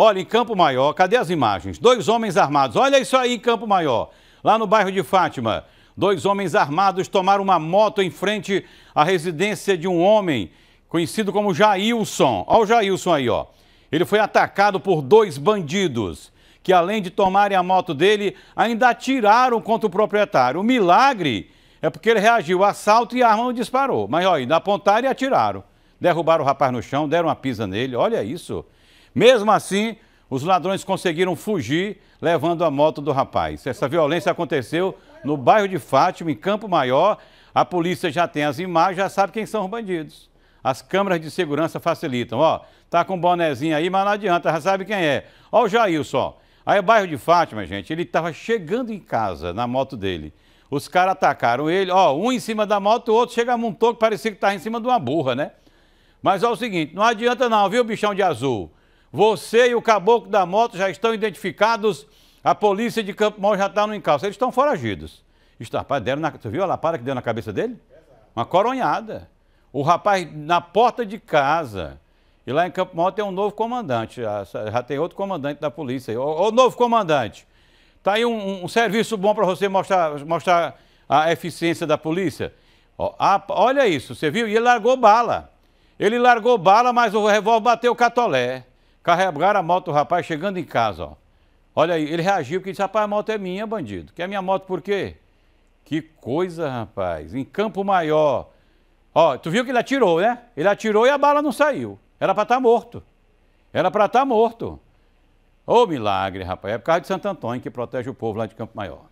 Olha, em Campo Maior, cadê as imagens? Dois homens armados. Olha isso aí em Campo Maior, lá no bairro de Fátima. Dois homens armados tomaram uma moto em frente à residência de um homem conhecido como Jailson. Olha o Jailson aí, ó. Ele foi atacado por dois bandidos que, além de tomarem a moto dele, ainda atiraram contra o proprietário. O milagre é porque ele reagiu ao assalto e a arma não disparou. Mas olha, apontaram e atiraram. Derrubaram o rapaz no chão, deram uma pisa nele. Olha isso. Mesmo assim, os ladrões conseguiram fugir, levando a moto do rapaz. Essa violência aconteceu no bairro de Fátima, em Campo Maior. A polícia já tem as imagens, já sabe quem são os bandidos. As câmeras de segurança facilitam. Ó, tá com um bonezinho aí, mas não adianta, já sabe quem é. Ó o Jailson, Aí o bairro de Fátima, gente, ele estava chegando em casa na moto dele. Os caras atacaram ele, ó, um em cima da moto, o outro chega um toco, parecia que estava em cima de uma burra, né? Mas ó o seguinte, não adianta não, viu, bichão de azul? Você e o caboclo da moto já estão identificados. A polícia de Campo Mão já está no encalço. Eles estão foragidos. Está, rapaz, deram na, você viu a lapada que deu na cabeça dele? Uma coronhada. O rapaz na porta de casa. E lá em Campo Mão tem um novo comandante. Já, já tem outro comandante da polícia. Ô, novo comandante, está aí um, um, serviço bom para você mostrar, mostrar a eficiência da polícia. Ó, a, olha isso, você viu? E ele largou bala. Ele largou bala, mas o revólver bateu o catolé. Carregaram a moto do rapaz chegando em casa, ó. Olha aí, ele reagiu que disse, rapaz, a moto é minha, bandido. Quer minha moto por quê? Que coisa, rapaz. Em Campo Maior. Ó, tu viu que ele atirou, né? Ele atirou e a bala não saiu. Era para estar tá morto. Era para estar tá morto. Ô, milagre, rapaz. É por causa de Santo Antônio que protege o povo lá de Campo Maior.